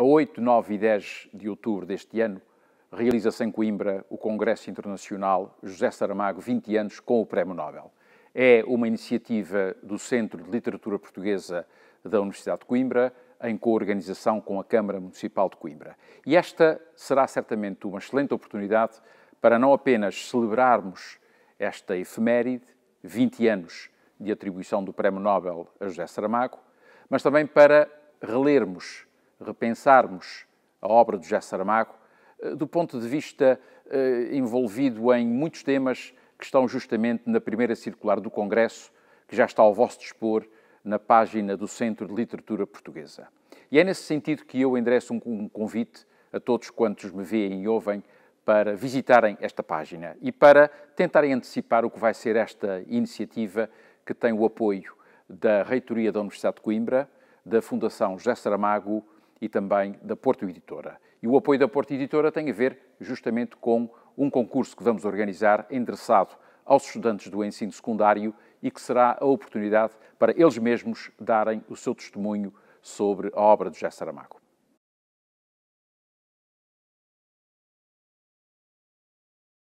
A 8, 9 e 10 de outubro deste ano, realiza-se em Coimbra o Congresso Internacional José Saramago 20 anos com o Prémio Nobel. É uma iniciativa do Centro de Literatura Portuguesa da Universidade de Coimbra, em coorganização com a Câmara Municipal de Coimbra. E esta será certamente uma excelente oportunidade para não apenas celebrarmos esta efeméride, 20 anos de atribuição do Prémio Nobel a José Saramago, mas também para relermos repensarmos a obra do José Saramago eh, do ponto de vista eh, envolvido em muitos temas que estão justamente na primeira circular do Congresso, que já está ao vosso dispor na página do Centro de Literatura Portuguesa. E é nesse sentido que eu endereço um convite a todos quantos me veem e ouvem para visitarem esta página e para tentarem antecipar o que vai ser esta iniciativa que tem o apoio da Reitoria da Universidade de Coimbra, da Fundação José Saramago e também da Porto Editora. E o apoio da Porto Editora tem a ver justamente com um concurso que vamos organizar endereçado aos estudantes do ensino secundário e que será a oportunidade para eles mesmos darem o seu testemunho sobre a obra de José Saramago.